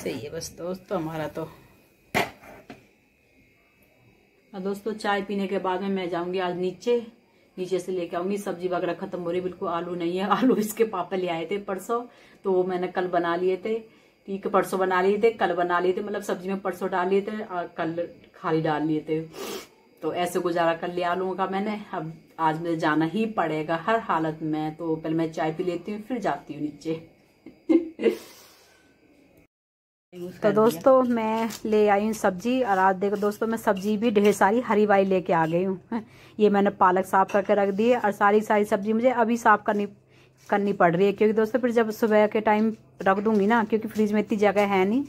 ऐसे ही है बस दोस्तों हमारा तो और दोस्तों चाय पीने के बाद में मैं जाऊंगी आज नीचे नीचे से लेके आऊंगी सब्जी वगैरह खत्म हो रही बिल्कुल आलू नहीं है आलू इसके पापा ले आए थे परसों तो वो मैंने कल बना लिए थे ठीक है परसों बना लिए थे कल बना लिए थे मतलब सब्जी में परसों डाल लिए थे और कल खाली डाल लिए थे तो ऐसे गुजारा कर लिया आलूओं का मैंने अब आज मुझे जाना ही पड़ेगा हर हालत में तो पहले मैं चाय पी लेती हूँ फिर जाती हूँ नीचे तो दोस्तों मैं ले आई हूँ सब्जी और आज देखो दोस्तों मैं सब्जी भी ढेर सारी हरी वाई लेके आ गई हूँ ये मैंने पालक साफ करके रख दी है और सारी सारी सब्जी मुझे अभी साफ करनी करनी पड़ रही है क्योंकि दोस्तों फिर जब सुबह के टाइम रख दूंगी ना क्योंकि फ्रिज में इतनी जगह है नहीं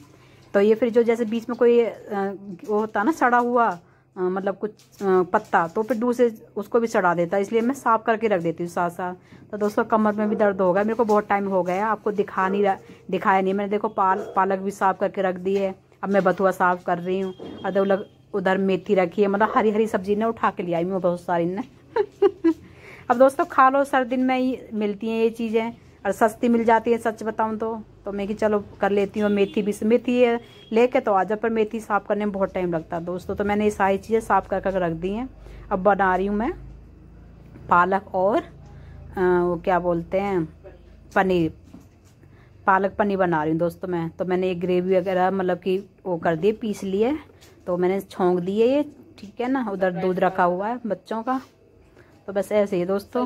तो ये फिर जो जैसे बीच में कोई वो होता ना सड़ा हुआ मतलब कुछ पत्ता तो फिर दूसरे से उसको भी चढ़ा देता है इसलिए मैं साफ़ करके रख देती हूँ साथ साथ तो दोस्तों कमर में भी दर्द होगा मेरे को बहुत टाइम हो गया आपको दिखा नहीं दिखाया नहीं मैंने देखो पाल पालक भी साफ़ करके रख दी है अब मैं बथुआ साफ़ कर रही हूँ अदर उलग उधर मेथी रखी है मतलब हरी हरी सब्जी ने उठा के लिया आई हूँ बहुत सारी ने अब दोस्तों खा लो सर्दी में ही मिलती हैं ये चीज़ें और सस्ती मिल जाती है सच बताऊँ तो तो मैं कि चलो कर लेती हूँ मेथी भी मेथी है लेके तो आ जाओ पर मेथी साफ़ करने में बहुत टाइम लगता है दोस्तों तो मैंने ये सारी चीज़ें साफ़ कर कर रख दी हैं अब बना रही हूँ मैं पालक और आ, वो क्या बोलते हैं पनीर पालक पनीर बना रही हूँ दोस्तों मैं तो मैंने ये ग्रेवी वगैरह मतलब कि वो कर दिए पीस लिए तो मैंने छोंक दिए ये ठीक है ना उधर दूध रखा हुआ है बच्चों का तो बस ऐसे ही दोस्तों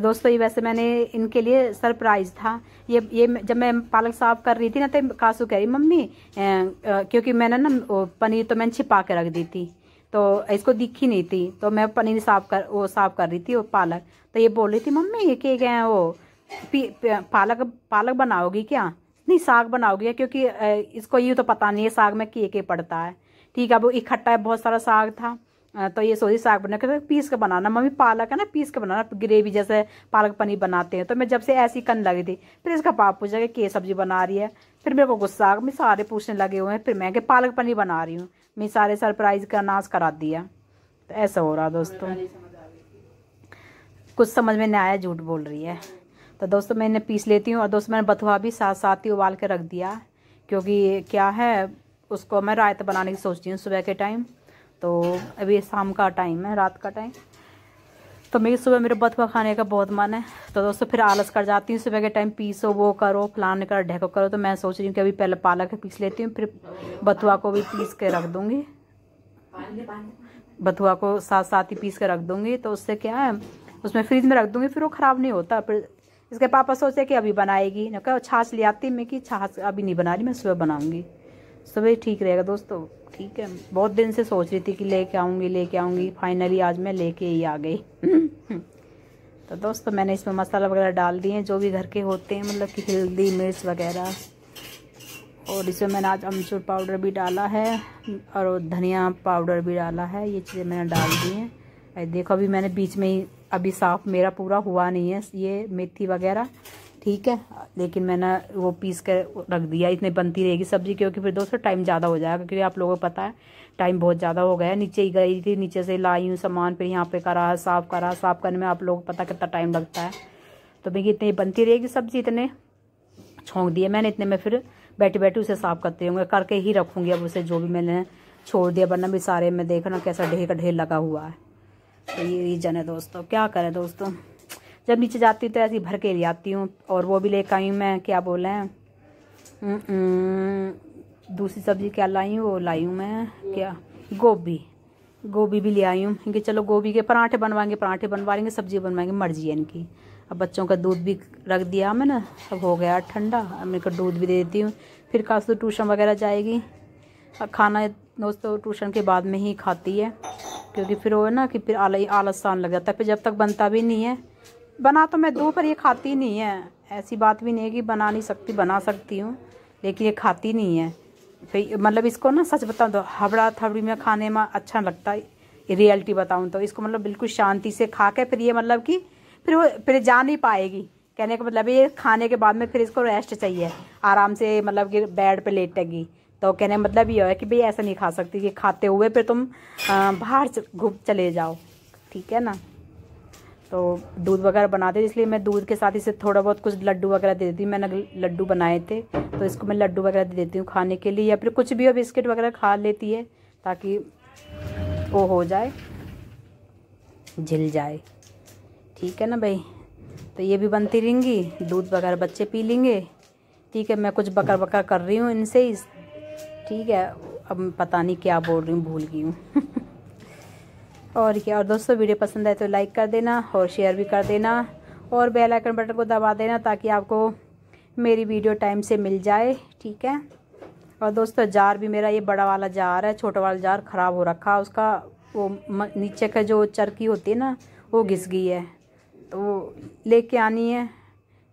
दोस्तों ये वैसे मैंने इनके लिए सरप्राइज था ये ये जब मैं पालक साफ कर रही थी ना तो कासू कह रही मम्मी क्योंकि मैंने ना पनीर तो मैंने छिपा के रख दी थी तो इसको दिखी नहीं थी तो मैं पनीर साफ कर वो साफ कर रही थी वो पालक तो ये बोल रही थी मम्मी ये क्या गए वो पी, पालक पालक बनाओगी क्या नहीं साग बनाओगी क्योंकि इसको ये तो पता नहीं है साग में के के पड़ता है ठीक है अब इकट्ठा बहुत सारा साग था हाँ, तो ये सोजी साग बना कर तो पीस के बनाना मम्मी पालक है ना पीस के बनाना ग्रेवी जैसे पालक पनीर बनाते हैं तो मैं जब से ऐसी कन लगी थी फिर इसका पाप पूछा कि के सब्जी बना रही है फिर मेरे को गुस्सा आ मैं सारे पूछने लगे हुए हैं फिर मैं कि पालक पनीर बना रही हूँ मैं सारे सरप्राइज का नाश करा दिया तो ऐसा हो रहा दोस्तों कुछ समझ में नहीं आया झूठ बोल रही है तो दोस्तों मैंने पीस लेती हूँ और दोस्तों मैंने बथुआ भी साथ साथ ही उबाल के रख दिया क्योंकि क्या है उसको मैं रायता बनाने की सोचती हूँ सुबह के टाइम तो अभी शाम का टाइम है रात का टाइम तो मेरी सुबह मेरे बथुआ खाने का बहुत मन है तो दोस्तों फिर आलस कर जाती हूँ सुबह के टाइम पीसो वो करो फलान कर ढेको करो तो मैं सोच रही हूँ कि अभी पहले पालक पीस लेती हूँ फिर बथुआ को भी पीस के रख दूँगी बथुआ को साथ साथ ही पीस के रख दूँगी तो उससे क्या है उसमें फ्रिज में रख दूँगी फिर वो ख़राब नहीं होता फिर इसके पापा सोचे कि अभी बनाएगी ना कहा छाछ ले आती मैं कि छाछ अभी नहीं बना रही मैं सुबह बनाऊँगी सब ठीक रहेगा दोस्तों ठीक है बहुत दिन से सोच रही थी कि लेके आऊँगी लेके आऊँगी फाइनली आज मैं लेके ही आ गई तो दोस्तों मैंने इसमें मसाला वगैरह डाल दिए जो भी घर के होते हैं मतलब कि हल्दी मिर्च वगैरह और इसमें मैंने आज अमचूर पाउडर भी डाला है और धनिया पाउडर भी डाला है ये चीज़ें मैंने डाल दी हैं देखो अभी मैंने बीच में ही अभी साफ़ मेरा पूरा हुआ नहीं है ये मेथी वगैरह ठीक है लेकिन मैंने वो पीस कर रख दिया इतने बनती रहेगी सब्जी क्योंकि फिर दोस्तों टाइम ज़्यादा हो जाएगा क्योंकि आप लोगों को पता है टाइम बहुत ज़्यादा हो गया नीचे ही गई थी नीचे से लाई हूँ सामान फिर यहाँ पे करा साफ़ करा साफ़ करने में आप लोगों को पता कितना टाइम लगता है तो मैं इतनी बनती रहेगी सब्जी इतने छोंक दिए मैंने इतने में फिर बैठे बैठे उसे साफ़ करते होंगे करके ही रखूँगी अब उसे जो भी मैंने छोड़ दिया वरना भी सारे में देखना कैसा ढेर का ढेर लगा हुआ है तो ये रीजन है दोस्तों क्या करें दोस्तों जब नीचे जाती हूँ तो ऐसी भर के ले आती हूँ और वो भी लेकर आई हूँ मैं क्या बोले हम्म, हम्म, दूसरी सब्जी क्या लाई हूँ वो लाई हूँ मैं क्या गोभी गोभी भी ले आई हूँ इनके चलो गोभी के पराठे बनवाएंगे पराठे बनवा लेंगे सब्जी बनवाएंगे मर्जी है इनकी अब बच्चों का दूध भी रख दिया मैंने अब हो गया ठंडा अब मेरे को दूध भी दे देती हूँ फिर खास तो ट्यूशन वगैरह जाएगी अब खाना दोस्तों ट्यूशन के बाद में ही खाती है क्योंकि फिर वो है ना कि फिर आला आलस आने लग जाता है फिर जब तक बनता भी नहीं है बना तो मैं दो पर ये खाती नहीं है ऐसी बात भी नहीं है कि बना नहीं सकती बना सकती हूँ लेकिन ये खाती नहीं है फिर मतलब इसको ना सच बताऊँ तो हबड़ा थबड़ी में खाने में अच्छा लगता है रियलिटी बताऊँ तो इसको मतलब बिल्कुल शांति से खा के फिर ये मतलब कि फिर वो फिर जा नहीं पाएगी कहने का मतलब ये खाने के बाद में फिर इसको रेस्ट चाहिए आराम से मतलब कि बेड पर लेटेगी तो कहने का मतलब ये है कि भाई ऐसा नहीं खा सकती कि खाते हुए फिर तुम बाहर घूम चले जाओ ठीक है ना तो दूध वगैरह बनाते थे इसलिए मैं दूध के साथ इसे थोड़ा बहुत कुछ लड्डू वगैरह दे देती हूँ मैंने लड्डू बनाए थे तो इसको मैं लड्डू वगैरह दे देती हूँ खाने के लिए या फिर कुछ भी हो बिस्किट वगैरह खा लेती है ताकि वो हो जाए झिल जाए ठीक है ना भाई तो ये भी बनती रहेंगी दूध वगैरह बच्चे पी लेंगे ठीक है मैं कुछ बकर बकर कर रही हूँ इनसे ठीक है अब पता नहीं क्या बोल रही हूँ भूल गई हूँ और क्या और दोस्तों वीडियो पसंद आए तो लाइक कर देना और शेयर भी कर देना और बेल आइकन बटन को दबा देना ताकि आपको मेरी वीडियो टाइम से मिल जाए ठीक है और दोस्तों जार भी मेरा ये बड़ा वाला जार है छोटा वाला जार ख़राब हो रखा उसका वो नीचे का जो चरखी होती है ना वो घिस गई है तो वो लेके आनी है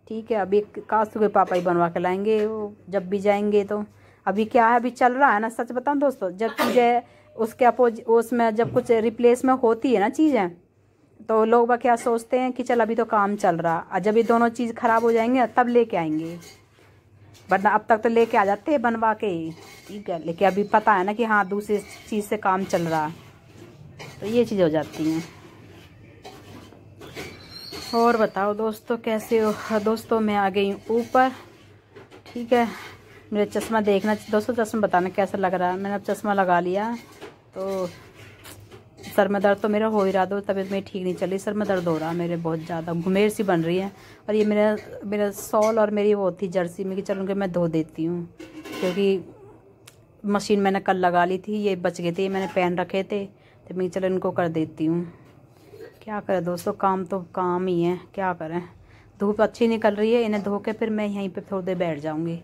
ठीक है अभी कास्तु तो के पापा ही बनवा के लाएंगे वो जब भी जाएंगे तो अभी क्या है अभी चल रहा है ना सच बताऊँ दोस्तों जब तुझे उसके अपोज उसमें जब कुछ रिप्लेस में होती है ना चीज़ें तो लोग बा क्या सोचते हैं कि चल अभी तो काम चल रहा और जब ये दोनों चीज़ ख़राब हो जाएंगे तब लेके आएंगे वरना अब तक तो लेके आ जाते हैं बनवा के ठीक है लेकिन अभी पता है ना कि हाँ दूसरी चीज़ से काम चल रहा तो ये चीज़ हो जाती हैं और बताओ दोस्तों कैसे हो दोस्तों मैं आ गई ऊपर ठीक है मेरा चश्मा देखना दोस्तों चश्मा बताना कैसा लग रहा है मैंने अब चश्मा लगा लिया तो सर में दर्द तो मेरा हो ही रहा था तबीयत मेरी ठीक नहीं चल रही सर में दर्द हो रहा मेरे बहुत ज़्यादा घुमेर सी बन रही है और ये मेरा मेरा सॉल और मेरी वो थी जर्सी में कि चलो कि मैं धो देती हूँ क्योंकि मशीन मैंने कल लगा ली थी ये बच गए थे ये मैंने पहन रखे थे तो मैं चलो इनको कर देती हूँ क्या करें दोस्तों काम तो काम ही है क्या करें धूप अच्छी निकल रही है इन्हें धो के फिर मैं यहीं पर थोड़ी देर बैठ जाऊँगी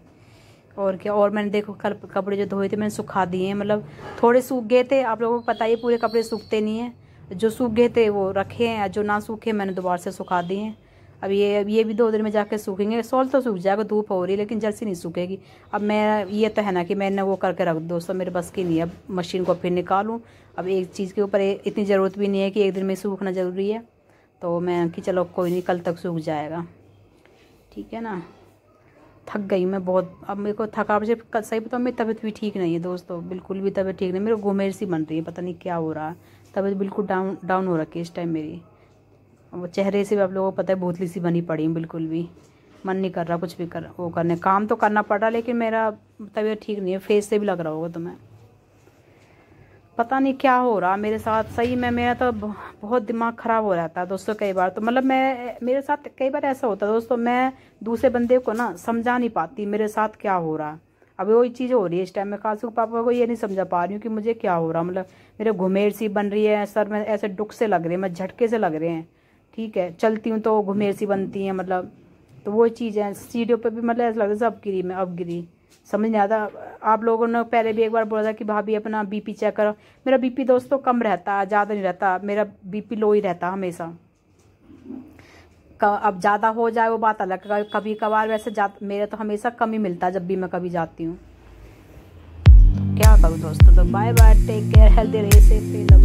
और क्या और मैंने देखो कल कपड़े जो धोए थे मैंने सुखा दिए हैं मतलब थोड़े सूख गए थे आप लोगों को पता ही पूरे कपड़े सूखते नहीं हैं जो सूख गए थे वो रखे हैं जो ना सूखे मैंने दोबारा से सुखा दिए हैं अब ये अब ये भी दो दिन में जाके सूखेंगे सॉल तो सूख जाएगा धूप हो रही है लेकिन जल्दी नहीं सूखेगी अब मैं ये तो है ना कि मैंने वो करके रख दोस्तों मेरे बस की नहीं अब मशीन को फिर निकालूँ अब एक चीज़ के ऊपर इतनी ज़रूरत भी नहीं है कि एक दिन में सूखना ज़रूरी है तो मैं कि चलो कोई नहीं कल तक सूख जाएगा ठीक है ना थक गई मैं बहुत अब मेरे को थकावट से सही पता मेरी तबीयत भी ठीक नहीं है दोस्तों तो बिल्कुल भी तबीयत ठीक नहीं मेरे को घुमेर सी बन रही है पता नहीं क्या हो रहा है तबीयत बिल्कुल डाउन डाउन हो रखी है इस टाइम मेरी वो चेहरे से भी आप लोगों को पता है भूतली सी बनी पड़ी है बिल्कुल भी मन नहीं कर रहा कुछ भी कर वो करने काम तो करना पड़ रहा लेकिन मेरा तबीयत ठीक नहीं है फेस से भी लग रहा होगा तुम्हें पता नहीं क्या हो रहा मेरे साथ सही में मेरा तो बहुत दिमाग ख़राब हो जाता है दोस्तों कई बार तो मतलब मैं मेरे साथ कई बार ऐसा होता है दोस्तों मैं दूसरे बंदे को ना समझा नहीं पाती मेरे साथ क्या हो रहा है अभी वही चीज़ हो रही है इस टाइम में खास पापा को ये नहीं समझा पा रही हूँ कि मुझे क्या हो रहा मतलब मेरे घुमेर सी बन रही है सर में ऐसे डुक से लग रहे हैं मैं झटके से लग रहे हैं ठीक है चलती हूँ तो घुमेर सी बनती हैं मतलब तो वो चीज़ है सीढ़ियों पर भी मतलब ऐसा लगता है सब गिरी मैं अब गिरी समझ नहीं आता आप लोगों ने पहले भी एक बार बोला था कि भाभी अपना बीपी चेक करो मेरा बीपी दोस्तों तो कम रहता ज़्यादा नहीं रहता मेरा बीपी लो ही रहता हमेशा अब ज़्यादा हो जाए वो बात अलग कभी कभार वैसे मेरा तो हमेशा कम ही मिलता जब भी मैं कभी जाती हूँ क्या करूँ दोस्तों तो bye bye take care healthy रहे सेफ लव